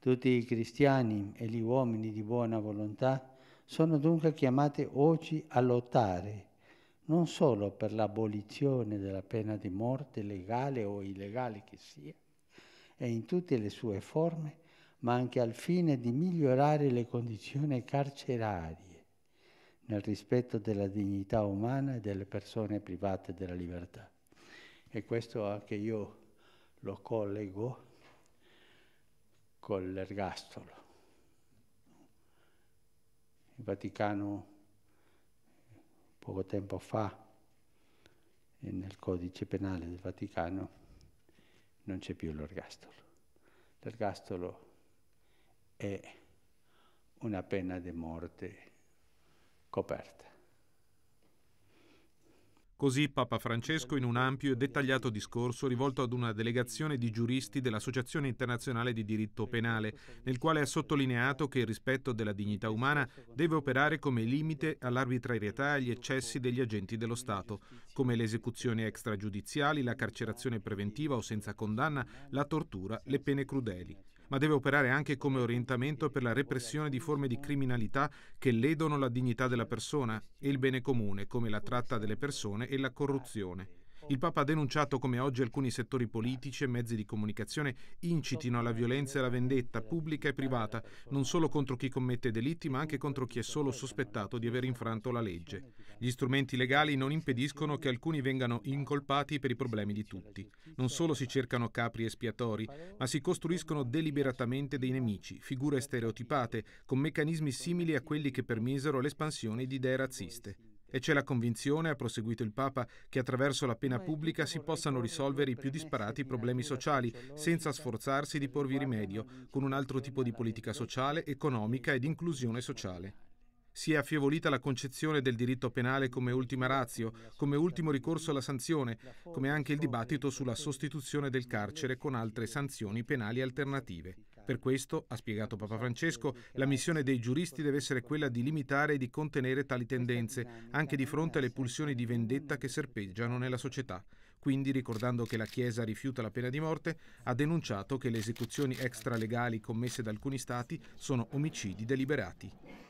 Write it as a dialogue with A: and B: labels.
A: Tutti i cristiani e gli uomini di buona volontà sono dunque chiamati oggi a lottare non solo per l'abolizione della pena di morte, legale o illegale che sia, e in tutte le sue forme, ma anche al fine di migliorare le condizioni carcerarie nel rispetto della dignità umana e delle persone private della libertà. E questo anche io lo collego con l'ergastolo. Il Vaticano poco tempo fa, nel codice penale del Vaticano, non c'è più l'ergastolo. L'ergastolo è una pena di morte coperta.
B: Così Papa Francesco in un ampio e dettagliato discorso rivolto ad una delegazione di giuristi dell'Associazione internazionale di diritto penale, nel quale ha sottolineato che il rispetto della dignità umana deve operare come limite all'arbitrarietà e agli eccessi degli agenti dello Stato, come le esecuzioni extragiudiziali, la carcerazione preventiva o senza condanna, la tortura, le pene crudeli ma deve operare anche come orientamento per la repressione di forme di criminalità che ledono la dignità della persona e il bene comune, come la tratta delle persone e la corruzione. Il Papa ha denunciato come oggi alcuni settori politici e mezzi di comunicazione incitino alla violenza e alla vendetta pubblica e privata, non solo contro chi commette delitti, ma anche contro chi è solo sospettato di aver infranto la legge. Gli strumenti legali non impediscono che alcuni vengano incolpati per i problemi di tutti. Non solo si cercano capri espiatori, ma si costruiscono deliberatamente dei nemici, figure stereotipate, con meccanismi simili a quelli che permisero l'espansione di idee razziste. E c'è la convinzione, ha proseguito il Papa, che attraverso la pena pubblica si possano risolvere i più disparati problemi sociali, senza sforzarsi di porvi rimedio, con un altro tipo di politica sociale, economica ed inclusione sociale. Si è affievolita la concezione del diritto penale come ultima razio, come ultimo ricorso alla sanzione, come anche il dibattito sulla sostituzione del carcere con altre sanzioni penali alternative. Per questo, ha spiegato Papa Francesco, la missione dei giuristi deve essere quella di limitare e di contenere tali tendenze, anche di fronte alle pulsioni di vendetta che serpeggiano nella società. Quindi, ricordando che la Chiesa rifiuta la pena di morte, ha denunciato che le esecuzioni extralegali commesse da alcuni Stati sono omicidi deliberati.